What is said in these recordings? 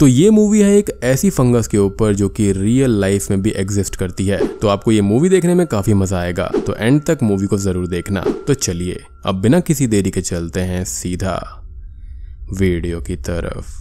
तो ये मूवी है एक ऐसी फंगस के ऊपर जो कि रियल लाइफ में भी एग्जिस्ट करती है तो आपको ये मूवी देखने में काफी मजा आएगा तो एंड तक मूवी को जरूर देखना तो चलिए अब बिना किसी देरी के चलते हैं सीधा वीडियो की तरफ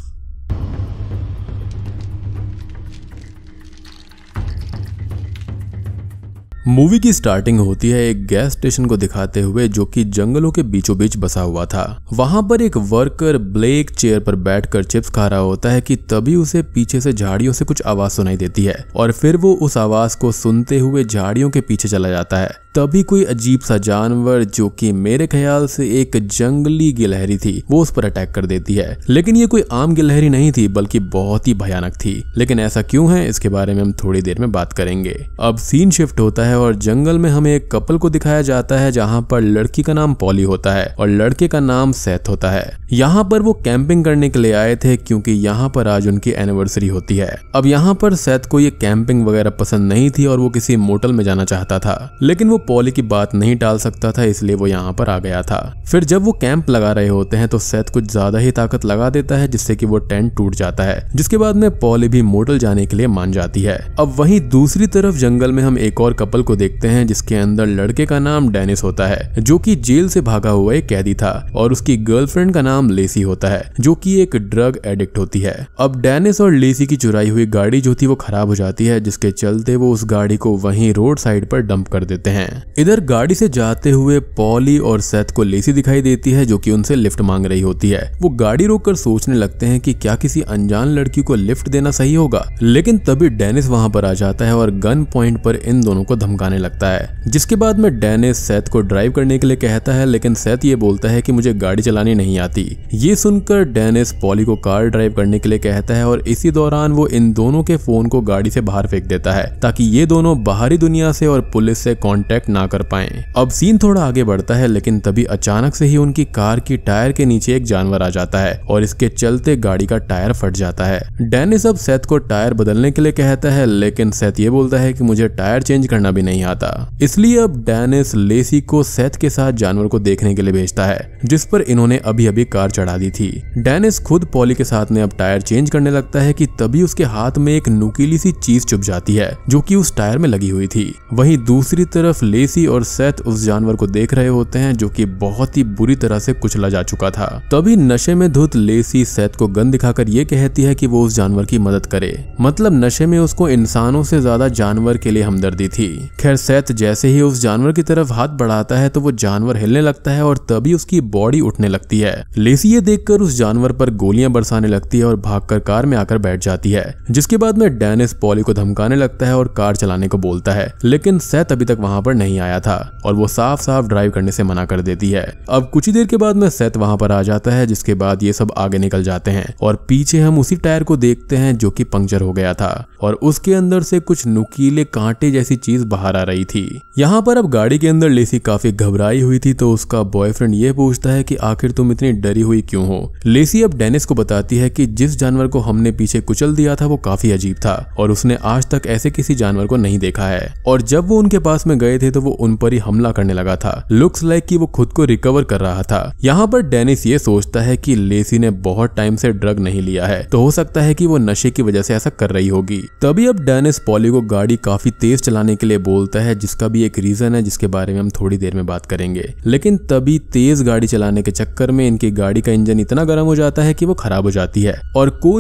मूवी की स्टार्टिंग होती है एक गैस स्टेशन को दिखाते हुए जो कि जंगलों के बीचों बीच बसा हुआ था वहां पर एक वर्कर ब्लेक चेयर पर बैठकर चिप्स खा रहा होता है कि तभी उसे पीछे से झाड़ियों से कुछ आवाज सुनाई देती है और फिर वो उस आवाज को सुनते हुए झाड़ियों के पीछे चला जाता है तभी कोई अजीब सा जानवर जो कि मेरे ख्याल से एक जंगली गिलहरी थी वो उस पर अटैक कर देती है लेकिन ये कोई आम गिलहरी नहीं थी बल्कि बहुत ही भयानक थी लेकिन ऐसा क्यों है इसके बारे में हम थोड़ी देर में बात करेंगे अब सीन शिफ्ट होता है और जंगल में हमें एक कपल को दिखाया जाता है जहाँ पर लड़की का नाम पॉली होता है और लड़के का नाम सैथ होता है यहाँ पर वो कैंपिंग करने के लिए आए थे क्योंकि यहाँ पर आज उनकी एनिवर्सरी होती है अब यहाँ पर सैथ को ये कैंपिंग वगैरह पसंद नहीं थी और वो किसी मोटल में जाना चाहता था लेकिन वो पॉली की बात नहीं टाल सकता था इसलिए वो यहाँ पर आ गया था फिर जब वो कैंप लगा रहे होते हैं तो सेथ कुछ ज्यादा ही ताकत लगा देता है जिससे कि वो टेंट टूट जाता है जिसके बाद में पॉली भी मोटल जाने के लिए मान जाती है अब वहीं दूसरी तरफ जंगल में हम एक और कपल को देखते हैं जिसके अंदर लड़के का नाम डेनिस होता है जो की जेल से भागा हुआ एक कैदी था और उसकी गर्लफ्रेंड का नाम लेसी होता है जो की एक ड्रग एडिक्ट होती है अब डेनिस और लेसी की चुराई हुई गाड़ी जो थी वो खराब हो जाती है जिसके चलते वो उस गाड़ी को वहीं रोड साइड पर डंप कर देते हैं हैं इधर गाड़ी से जाते हुए पॉली और सेथ को लेसी दिखाई देती है जो कि उनसे लिफ्ट मांग रही होती है वो गाड़ी रोककर सोचने लगते हैं कि क्या किसी अनजान लड़की को लिफ्ट देना सही होगा लेकिन तभी डेनिस वहां पर आ जाता है और गन पॉइंट पर इन दोनों को धमकाने लगता है जिसके बाद में डेनिस सेत को ड्राइव करने के लिए कहता है लेकिन सेत ये बोलता है की मुझे गाड़ी चलानी नहीं आती ये सुनकर डेनिस पॉली को कार ड्राइव करने के लिए कहता है और इसी दौरान वो इन दोनों के फोन को गाड़ी से बाहर फेंक देता है ताकि ये दोनों बाहरी दुनिया से और पुलिस से कॉन्टेक्ट डिटेक्ट ना कर पाए अब सीन थोड़ा आगे बढ़ता है लेकिन तभी अचानक से ही उनकी कार की टायर के नीचे एक जानवर आ जाता है और इसके चलते गाड़ी का टायर फट जाता है डेनिस अब सेत को टायर बदलने के लिए कहता है लेकिन सेत ये बोलता है कि मुझे टायर चेंज करना भी नहीं आता इसलिए अब डेनिस लेसी को सेत के साथ जानवर को देखने के लिए भेजता है जिस पर इन्होंने अभी अभी कार चढ़ा दी थी डेनिस खुद पॉली के साथ में अब टायर चेंज करने लगता है कि तभी उसके हाथ में एक नुकीली सी चीज चुप जाती है जो कि उस टायर में लगी हुई थी वहीं दूसरी तरफ लेसी और सेथ उस जानवर को देख रहे होते हैं जो कि बहुत ही बुरी तरह से कुचला जा चुका था तभी नशे में धुत लेसी सेथ को गन दिखाकर ये कहती है कि वो उस जानवर की मदद करे मतलब नशे में उसको इंसानों से ज्यादा जानवर के लिए हमदर्दी थी खैर सेथ जैसे ही उस जानवर की तरफ हाथ बढ़ाता है तो वो जानवर हिलने लगता है और तभी उसकी बॉडी उठने लगती है लेसी ये देखकर उस जानवर पर गोलियां बरसाने लगती है और भागकर कार में आकर बैठ जाती है जिसके बाद में डेनिस पॉली को धमकाने लगता है और कार चलाने को बोलता है लेकिन सैत अभी तक वहां पर नहीं आया था और वो साफ साफ ड्राइव करने से मना कर देती है अब कुछ ही देर के बाद में सेत वहां पर आ जाता है जिसके बाद ये सब आगे निकल जाते हैं और पीछे हम उसी टायर को देखते हैं जो कि पंक्चर हो गया था और उसके अंदर से कुछ नुकीले कांटे जैसी चीज बाहर आ रही थी यहाँ पर अब गाड़ी के अंदर लेसी काफी घबराई हुई थी तो उसका बॉयफ्रेंड ये पूछता है कि आखिर तुम इतनी डरी हुई क्यों हो लेसी अब डेनिस को बताती है कि जिस जानवर को हमने पीछे कुचल दिया था वो काफी अजीब था और उसने आज तक ऐसे किसी जानवर को नहीं देखा है और जब वो उनके पास में गए थे थे तो वो उन पर ही हमला करने लगा था लुक्स लाइक कि वो खुद को रिकवर कर रहा था यहाँ पर डेनिस ये सोचता है कि लेसी ने बहुत टाइम से ड्रग नहीं लिया है तो हो सकता है कि वो नशे की वजह से ऐसा कर रही होगी तभी अब डेनिस पॉली को गाड़ी काफी तेज चलाने के लिए बोलता है जिसका भी एक रीजन है जिसके बारे में हम थोड़ी देर में बात करेंगे लेकिन तभी तेज गाड़ी चलाने के चक्कर में इनकी गाड़ी का इंजन इतना गर्म हो जाता है कि वो खराब हो जाती है और को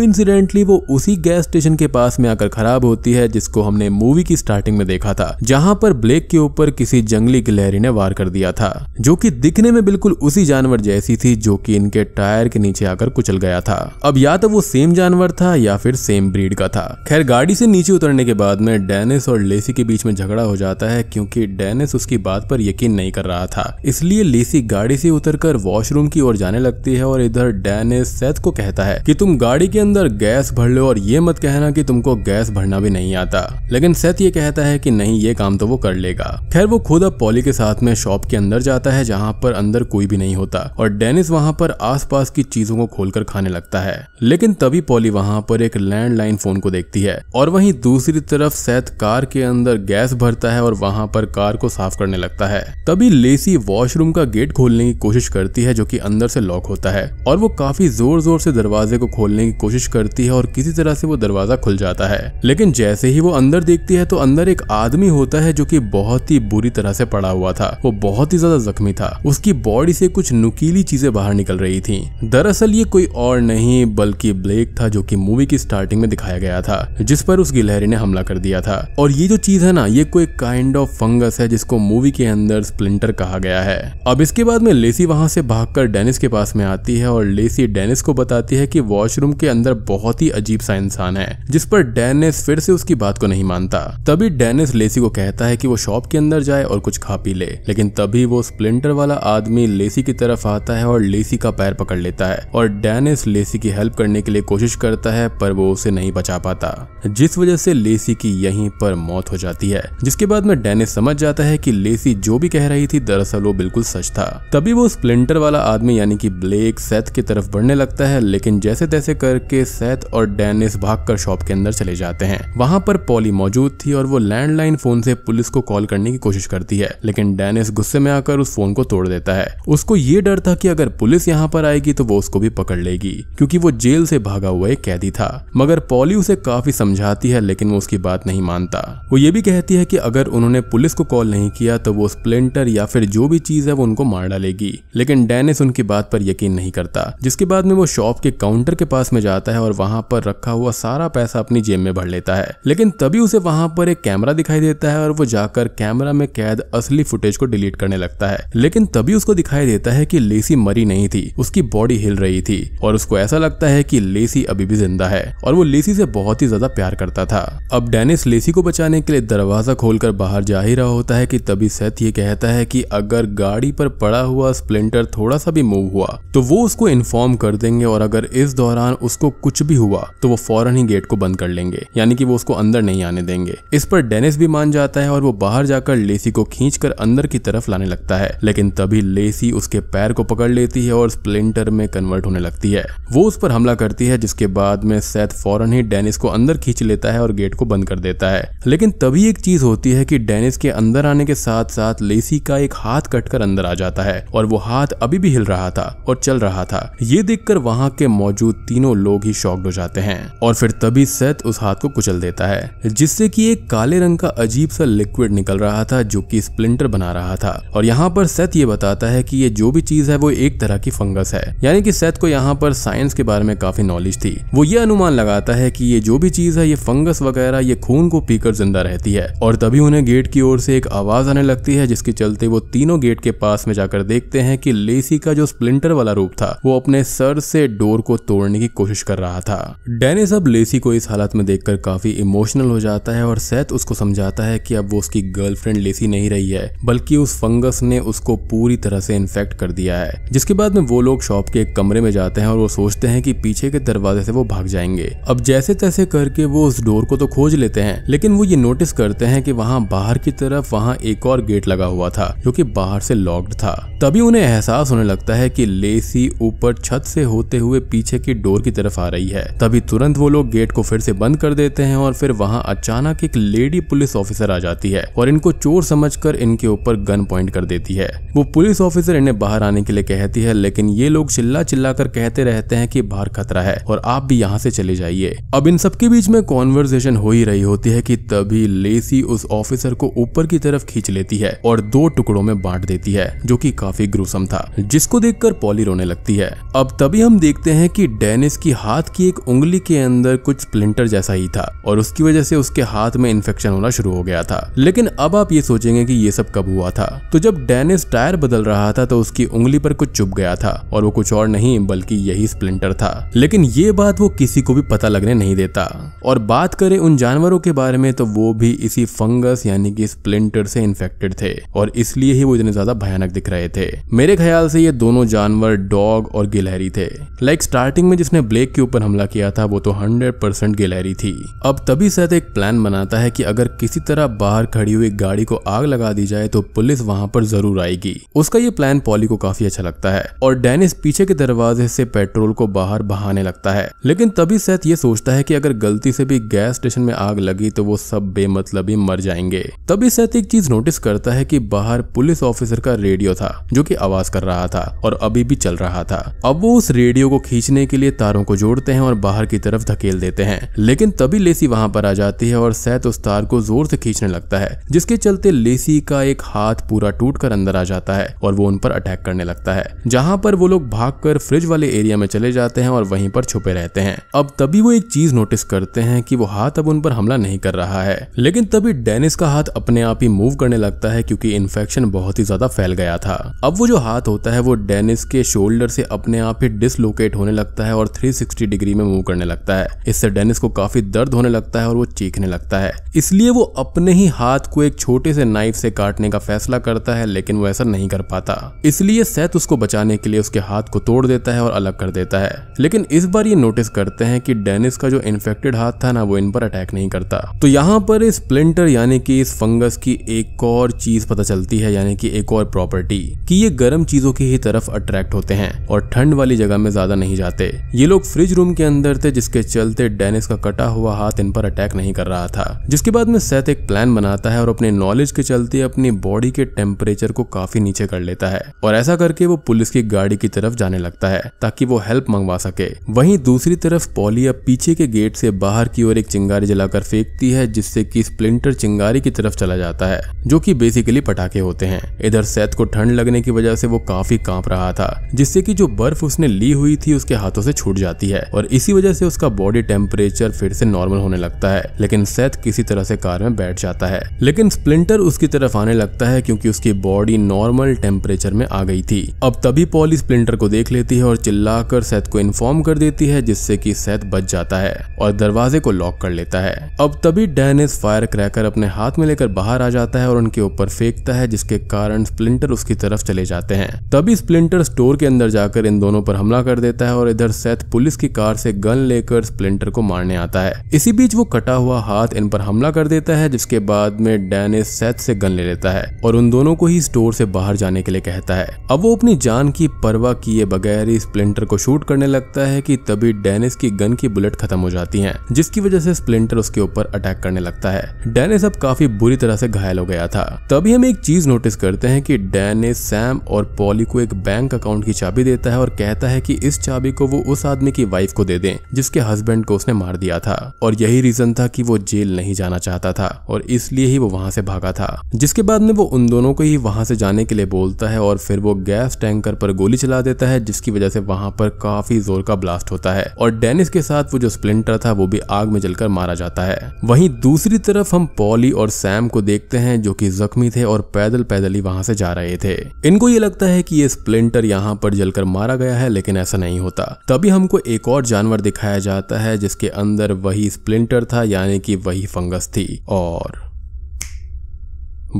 वो उसी गैस स्टेशन के पास में आकर खराब होती है जिसको हमने मूवी की स्टार्टिंग में देखा था जहाँ पर ब्लेक के ऊपर ऊपर किसी जंगली गिलहरी ने वार कर दिया था जो कि दिखने में बिल्कुल उसी जानवर जैसी थी जो कि इनके टायर के नीचे आकर कुचल गया था अब या तो वो सेम जानवर था या फिर सेम ब्रीड का था खैर गाड़ी से नीचे उतरने के बाद में डेनिस और लेसी के बीच में झगड़ा हो जाता है क्योंकि डेनिस उसकी बात पर यकीन नहीं कर रहा था इसलिए लेसी गाड़ी से उतर वॉशरूम की ओर जाने लगती है और इधर डेनिस सेथ को कहता है कि तुम गाड़ी के अंदर गैस भर लो और ये मत कहना कि तुमको गैस भरना भी नहीं आता लेकिन सेथ ये कहता है कि नहीं ये काम तो वो कर लेगा खैर वो खुद अब पॉली के साथ में शॉप के अंदर जाता है जहाँ पर अंदर कोई भी नहीं होता और डेनिस वहाँ पर आसपास की चीजों को खोलकर खाने लगता है लेकिन तभी पॉली वहाँ पर एक लैंडलाइन फोन को देखती है और वहीं दूसरी तरफ सैद कार के अंदर गैस भरता है और वहाँ पर कार को साफ करने लगता है तभी लेसी वॉशरूम का गेट खोलने की कोशिश करती है जो की अंदर से लॉक होता है और वो काफी जोर जोर से दरवाजे को खोलने की कोशिश करती है और किसी तरह से वो दरवाजा खुल जाता है लेकिन जैसे ही वो अंदर देखती है तो अंदर एक आदमी होता है जो की बहुत व्यक्ति बुरी तरह से पड़ा हुआ था वो बहुत ही ज्यादा जख्मी था उसकी बॉडी से कुछ नुकीली चीजें बाहर निकल रही थी दरअसल ये कोई और नहीं बल्कि ब्लेक था जो की मूवी की स्टार्टिंग में दिखाया गया था जिस पर उस गिलहरी ने हमला कर दिया था और ये जो चीज है ना ये कोई काइंड ऑफ फंगस है जिसको मूवी के अंदर स्प्लिंटर कहा गया है अब इसके बाद में लेसी वहां से भागकर डेनिस के पास में आती है और लेसी डेनिस को बताती है कि वॉशरूम के अंदर बहुत ही अजीब सा इंसान है जिस पर डेनिस फिर से उसकी बात को नहीं मानता तभी डेनिस लेसी को कहता है कि वो शॉप के अंदर जाए और कुछ खा पी ले लेकिन तभी वो स्प्लिंटर वाला आदमी लेसी की तरफ आता है और लेसी का पैर पकड़ लेता है और डेनिस लेसी की हेल्प करने के लिए कोशिश करता है पर वो उसे नहीं बचा पाता जिस वजह से लेसी की यहीं पर मौत हो जाती है जिसके बाद में डेनिस समझ जाता है कि लेसी जो भी कह रही थी दरअसल वो बिल्कुल सच था तभी वो स्प्लिंटर वाला आदमी यानी कि ब्लेक सेथ की तरफ बढ़ने लगता है लेकिन जैसे तैसे करके सेथ और भाग भागकर शॉप के अंदर चले जाते हैं वहां पर पॉली मौजूद थी और वो लैंडलाइन फोन से पुलिस को कॉल करने की कोशिश करती है लेकिन डेनिस गुस्से में आकर उस फोन को तोड़ देता है उसको ये डर था कि अगर पुलिस यहाँ पर आएगी तो वो उसको भी पकड़ लेगी क्योंकि वो जेल से भागा हुआ एक कैदी था मगर पॉली उसे काफी समझाती है लेकिन वो उसकी बात नहीं मानता वो ये भी कहती है कि अगर उन्होंने पुलिस को कॉल नहीं किया तो वो स्प्लेंटर या फिर जो भी चीज है वो उनको मार डालेगी लेकिन डेनिस उनकी बात पर यकीन नहीं करता जिसके बाद में वो शॉप के काउंटर के पास में जाता है और वहां पर रखा हुआ सारा पैसा अपनी जेब में भर लेता है लेकिन तभी उसे वहां पर एक कैमरा दिखाई देता है और वो जाकर कैमरा कैमरा में कैद असली फुटेज को डिलीट करने लगता है लेकिन तभी उसको दिखाई देता है की लेसी मरी नहीं थी उसकी बॉडी हिल रही थी और उसको ऐसा लगता है की लेसी अभी भी जिंदा है और वो लेसी से बहुत ही ज्यादा प्यार करता था अब डेनिस लेसी को बचाने के लिए दरवाजा खोलकर बाहर जा ही रहा होता है कि तभी सेथ ये कहता है कि अगर गाड़ी पर पड़ा हुआ स्प्लिंटर थोड़ा सा भी मूव हुआ तो वो उसको इन्फॉर्म कर देंगे और अगर इस दौरान उसको कुछ भी हुआ तो वो फौरन ही गेट को बंद कर लेंगे यानी कि वो उसको अंदर नहीं आने देंगे इस पर डेनिस भी मान जाता है और वो बाहर जाकर पकड़ लेसी को खींचकर अंदर की तरफ लाने लगता है लेकिन तभी लेसी उसके पैर को पकड़ लेती है और स्प्लिंटर में कन्वर्ट होने लगती है वो उस पर हमला करती है जिसके बाद में सेथ फौरन ही डेनिस को अंदर खींच लेता है और गेट को बंद कर देता है लेकिन तभी एक चीज होती है कि डेनिस के अंदर आने के साथ साथ लेसी का एक हाथ कटकर अंदर आ जाता है और वो हाथ अभी भी हिल रहा था और चल रहा था ये देखकर वहां के मौजूद तीनों लोग ही शॉक्ड हो जाते हैं और फिर तभी सेथ उस हाथ को कुचल देता है जिससे कि एक काले रंग का अजीब सा लिक्विड निकल रहा रहा था जो कि स्प्लिंटर बना रहा था और यहाँ पर सेत ये बताता है कि ये जो भी चीज है वो एक तरह की फंगस है यानी कि सेत को यहाँ पर साइंस के बारे में काफी नॉलेज थी वो ये अनुमान लगाता है कि ये जो भी चीज है ये फंगस वगैरह ये खून को पीकर जिंदा रहती है और तभी उन्हें गेट की ओर से एक आवाज आने लगती है जिसके चलते वो तीनों गेट के पास में जाकर देखते हैं कि लेसी का जो स्प्लिंटर वाला रूप था वो अपने सर से डोर को तोड़ने की कोशिश कर रहा था डेनिस अब लेसी को इस हालत में देखकर काफी इमोशनल हो जाता है और सेत उसको समझाता है कि अब वो उसकी गर्लफ्रेंड गर्लफ्रेंड लेसी नहीं रही है बल्कि उस फंगस ने उसको पूरी तरह से इन्फेक्ट कर दिया है जिसके बाद में वो लोग शॉप के एक कमरे में जाते हैं और वो सोचते हैं कि पीछे के दरवाजे से वो भाग जाएंगे अब जैसे तैसे करके वो उस डोर को तो खोज लेते हैं लेकिन वो ये नोटिस करते हैं कि वहाँ बाहर की तरफ वहाँ एक और गेट लगा हुआ था जो की बाहर से लॉक्ड था तभी उन्हें एहसास होने लगता है की लेसी ऊपर छत से होते हुए पीछे की डोर की तरफ आ रही है तभी तुरंत वो लोग गेट को फिर से बंद कर देते हैं और फिर वहाँ अचानक एक लेडी पुलिस ऑफिसर आ जाती है और इनको चोर समझकर इनके ऊपर गन पॉइंट कर देती है वो पुलिस ऑफिसर इन्हें बाहर आने के लिए कहती है लेकिन ये लोग चिल्ला चिल्ला कर कहते रहते हैं कि बाहर खतरा है और आप भी यहाँ से चले जाइए अब इन सबके बीच में कॉन्वर्जेशन हो ही रही होती है की तभी लेसी उस ऑफिसर को ऊपर की तरफ खींच लेती है और दो टुकड़ों में बांट देती है जो की काफी ग्रूसम था जिसको कर पॉली रोने लगती है अब तभी हम देखते हैं कि डेनिस की हाथ की एक उंगली के अंदर कुछ स्प्लिंटर जैसा ही था और उसकी वजह से उसके हाथ में इन्फेक्शन होना शुरू हो गया था लेकिन अब आप ये सोचेंगे कि ये सब कब हुआ था तो जब डेनिस टायर बदल रहा था तो उसकी उंगली पर कुछ चुप गया था और वो कुछ और नहीं बल्कि यही स्प्लिंटर था लेकिन ये बात वो किसी को भी पता लगने नहीं देता और बात करें उन जानवरों के बारे में तो वो भी इसी फंगस यानी कि स्प्लिंटर से इन्फेक्टेड थे और इसलिए ही वो इतने ज्यादा भयानक दिख रहे थे मेरे ख्याल से ये दोनों जानवर डॉग और गिलहरी थे लाइक स्टार्टिंग में जिसने ब्लेक के ऊपर हमला किया था वो तो हंड्रेड परसेंट गिलहरी थी अब तभी सैथ एक प्लान बनाता है कि अगर किसी तरह बाहर खड़ी हुई गाड़ी गाड़ी को आग लगा दी जाए तो पुलिस वहां पर जरूर आएगी उसका ये प्लान पॉली को काफी अच्छा लगता है और डेनिस पीछे के दरवाजे से पेट्रोल को बाहर बहाने लगता है लेकिन तभी सेथ ये सोचता है की अगर गलती से भी गैस स्टेशन में आग लगी तो वो सब बेमतलबी मर जाएंगे तभी सेथ एक चीज नोटिस करता है की बाहर पुलिस ऑफिसर का रेडियो था जो की आवाज कर रहा था और अभी भी चल रहा था अब वो उस रेडियो को खींचने के लिए तारों को जोड़ते हैं और बाहर की तरफ धकेल देते हैं लेकिन तभी लेसी वहां पर आ जाती है और सैत उस तार को जोर से खींचने लगता है जिसके चलते लेसी का एक हाथ पूरा टूट कर अंदर आ जाता है और वो उन पर अटैक करने लगता है जहां पर वो लोग भागकर फ्रिज वाले एरिया में चले जाते हैं और वहीं पर छुपे रहते हैं अब तभी वो एक चीज नोटिस करते हैं कि वो हाथ अब उन पर हमला नहीं कर रहा है लेकिन तभी डेनिस का हाथ अपने आप ही मूव करने लगता है क्योंकि इन्फेक्शन बहुत ही ज्यादा फैल गया था अब वो जो हाथ होता है वो डेनिस के शोल्डर से अपने आप ही डिसलोकेट होने लगता है और 360 डिग्री में मूव करने लगता है इससे डेनिस को काफी दर्द होने लगता है और वो चीखने लगता है इसलिए वो अपने ही हाथ को एक छोटे से नाइफ से काटने का फैसला करता है लेकिन वो ऐसा नहीं कर पाता इसलिए सेथ उसको बचाने के लिए उसके हाथ को तोड़ देता है और अलग कर देता है लेकिन इस बार ये नोटिस करते हैं कि डेनिस का जो इन्फेक्टेड हाथ था ना वो इन पर अटैक नहीं करता तो यहाँ पर इस प्लिंटर यानी कि इस फंगस की एक और चीज पता चलती है यानी कि एक और प्रॉपर्टी कि ये गर्म चीजों की ही तरफ अट्रैक्ट होते हैं और ठंड वाली जगह में ज्यादा नहीं जाते ये लोग फ्रिज रूम के अंदर थे जिसके चलते डेनिस का कटा हुआ हाथ इन पर अटैक नहीं कर रहा था जिसके बाद में सेथ एक प्लान बनाता है और अपने नॉलेज के चलते अपनी बॉडी के टेम्परेचर को काफी नीचे कर लेता है और ऐसा करके वो पुलिस की गाड़ी की तरफ जाने लगता है ताकि वो हेल्प मंगवा सके वही दूसरी तरफ अब पीछे के गेट से बाहर की ओर एक चिंगारी जलाकर फेंकती है जिससे की स्प्लिंटर चिंगारी की तरफ चला जाता है जो की बेसिकली पटाखे होते हैं इधर सेत को ठंड लगने की वजह से वो काफी कांप रहा था जिससे कि जो बर्फ उसने ली हुई थी उसके हाथों से छूट जाती है और इसी वजह से उसका बॉडी टेम्परेचर फिर से नॉर्मल होने लगता है लेकिन सेत किसी तरह से कार में बैठ जाता है लेकिन स्प्लिंटर उसकी तरफ आने लगता है क्योंकि उसकी बॉडी नॉर्मल टेम्परेचर में आ गई थी अब तभी पॉली स्प्लिंटर को देख लेती है और चिल्लाकर सेथ को इन्फॉर्म कर देती है जिससे कि सैत बच जाता है और दरवाजे को लॉक कर लेता है अब तभी डेनिस फायर क्रैकर अपने हाथ में लेकर बाहर आ जाता है और उनके ऊपर फेंकता है जिसके कारण स्प्लिंटर उसकी तरफ चले जाते हैं तभी स्प्लिंटर स्टोर के अंदर जाकर इन दोनों पर हमला कर देता है और इधर सेथ पुलिस की कार से गन लेकर स्प्लिंटर को मारने आता है इसी बीच वो कटा हुआ हाथ इन पर हमला कर देता है जिसके बाद में डेनिस अपने सेट से गन ले लेता है और उन दोनों को ही स्टोर से बाहर जाने के लिए कहता है अब वो अपनी जान की परवाह किए बगैर ही स्प्लिंटर को शूट करने लगता है कि तभी डेनिस की गन की बुलेट खत्म हो जाती है जिसकी वजह से स्प्लिंटर उसके ऊपर अटैक करने लगता है डेनिस अब काफी बुरी तरह से घायल हो गया था तभी हम एक चीज नोटिस करते हैं कि डेनिस सैम और पॉली को एक बैंक अकाउंट की चाबी देता है और कहता है कि इस चाबी को वो उस आदमी की वाइफ को दे दें जिसके हस्बैंड को उसने मार दिया था और यही रीजन था कि वो जेल नहीं जाना चाहता था और इसलिए ही वो वहां से भागा था जिसके बाद में वो उन दोनों को ही वहां से जाने के लिए बोलता है और फिर वो गैस टैंकर पर गोली चला देता है जिसकी वजह से वहां पर काफी जोर का ब्लास्ट होता है और डेनिस के साथ वो जो स्प्लिंटर था वो भी आग में जलकर मारा जाता है वहीं दूसरी तरफ हम पॉली और सैम को देखते हैं जो कि जख्मी थे और पैदल पैदल ही वहां से जा रहे थे इनको ये लगता है कि ये स्प्लिंटर यहाँ पर जलकर मारा गया है लेकिन ऐसा नहीं होता तभी हमको एक और जानवर दिखाया जाता है जिसके अंदर वही स्प्लिंटर था यानी कि वही फंगस थी और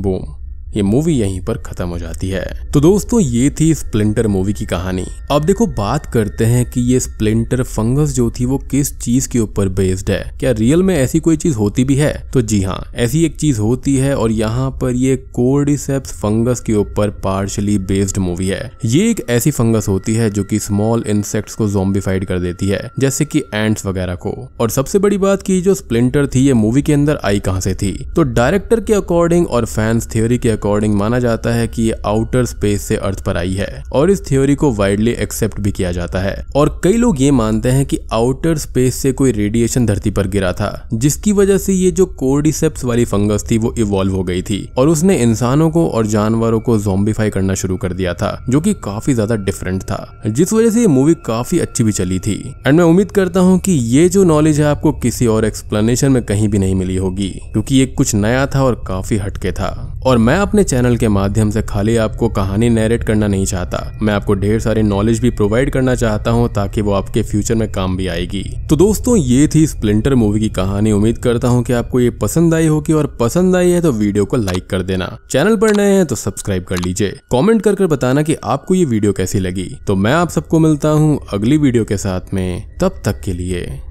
Bon. ये मूवी यहीं पर खत्म हो जाती है तो दोस्तों ये थी स्प्लिंटर मूवी की कहानी अब देखो बात करते हैं कि ये स्प्लिंटर फंगस जो थी वो किस चीज के ऊपर बेस्ड है क्या रियल में ऐसी कोई चीज होती भी है तो जी हाँ ऐसी एक चीज होती है और यहाँ पर ये कोर्डिसेप्स फंगस के ऊपर पार्शली बेस्ड मूवी है ये एक ऐसी फंगस होती है जो की स्मॉल इंसेक्ट्स को जोम्बिफाइड कर देती है जैसे की एंट्स वगैरह को और सबसे बड़ी बात की जो स्प्लिंटर थी ये मूवी के अंदर आई कहाँ से थी तो डायरेक्टर के अकॉर्डिंग और फैंस थ्योरी के अकॉर्डिंग माना जाता है कि ये आउटर स्पेस से अर्थ पर आई है और इस थ्योरी को वाइडली एक्सेप्ट भी किया जाता है और कई लोग ये मानते हैं कि आउटर स्पेस से कोई रेडिएशन धरती पर गिरा था जिसकी वजह से ये जो कोडिसेप्स वाली फंगस थी वो इवॉल्व हो गई थी और उसने इंसानों को और जानवरों को जोम्बिफाई करना शुरू कर दिया था जो की काफी ज्यादा डिफरेंट था जिस वजह से ये मूवी काफी अच्छी भी चली थी एंड मैं उम्मीद करता हूँ की ये जो नॉलेज है आपको किसी और एक्सप्लेनेशन में कहीं भी नहीं मिली होगी क्योंकि ये कुछ नया था और काफी हटके था और मैं अपने चैनल के माध्यम से खाली आपको कहानी नरेट करना नहीं चाहता मैं आपको ढेर सारी नॉलेज भी प्रोवाइड करना चाहता हूँ ताकि वो आपके फ्यूचर में काम भी आएगी तो दोस्तों ये थी स्प्लिंटर मूवी की कहानी उम्मीद करता हूँ कि आपको ये पसंद आई होगी और पसंद आई है तो वीडियो को लाइक कर देना चैनल पर नए हैं तो सब्सक्राइब कर लीजिए कॉमेंट कर बताना की आपको ये वीडियो कैसी लगी तो मैं आप सबको मिलता हूँ अगली वीडियो के साथ में तब तक के लिए